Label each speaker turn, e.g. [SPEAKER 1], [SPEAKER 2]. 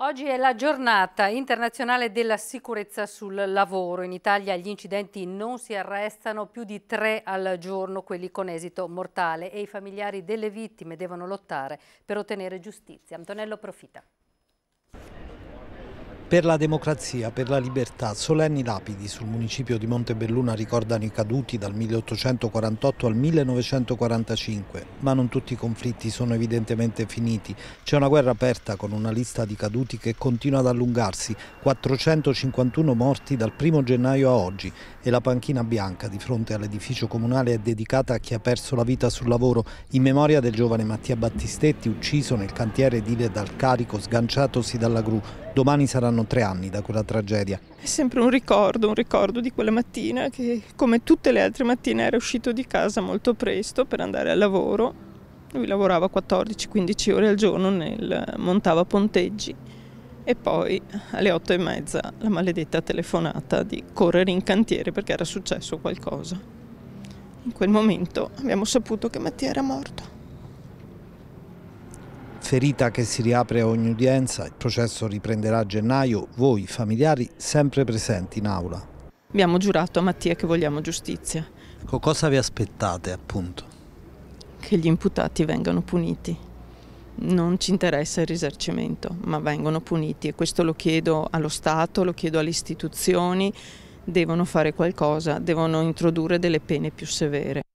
[SPEAKER 1] Oggi è la giornata internazionale della sicurezza sul lavoro. In Italia gli incidenti non si arrestano più di tre al giorno, quelli con esito mortale, e i familiari delle vittime devono lottare per ottenere giustizia. Antonello Profita.
[SPEAKER 2] Per la democrazia, per la libertà, solenni lapidi sul municipio di Montebelluna ricordano i caduti dal 1848 al 1945, ma non tutti i conflitti sono evidentemente finiti. C'è una guerra aperta con una lista di caduti che continua ad allungarsi, 451 morti dal 1 gennaio a oggi e la panchina bianca di fronte all'edificio comunale è dedicata a chi ha perso la vita sul lavoro in memoria del giovane Mattia Battistetti ucciso nel cantiere edile dal carico sganciatosi dalla gru. Domani saranno saranno tre anni da quella tragedia.
[SPEAKER 3] È sempre un ricordo, un ricordo di quella mattina che come tutte le altre mattine era uscito di casa molto presto per andare al lavoro. Lui lavorava 14-15 ore al giorno, nel, montava ponteggi e poi alle 8 e mezza la maledetta telefonata di correre in cantiere perché era successo qualcosa. In quel momento abbiamo saputo che Mattia era morto
[SPEAKER 2] ferita che si riapre a ogni udienza, il processo riprenderà a gennaio, voi familiari sempre presenti in aula.
[SPEAKER 3] Abbiamo
[SPEAKER 4] giurato a Mattia che vogliamo giustizia. Ecco, cosa vi
[SPEAKER 2] aspettate
[SPEAKER 4] appunto? Che gli imputati vengano puniti. Non ci interessa il risarcimento, ma vengono puniti e questo lo chiedo allo Stato, lo chiedo alle istituzioni, devono fare qualcosa, devono introdurre delle pene più severe.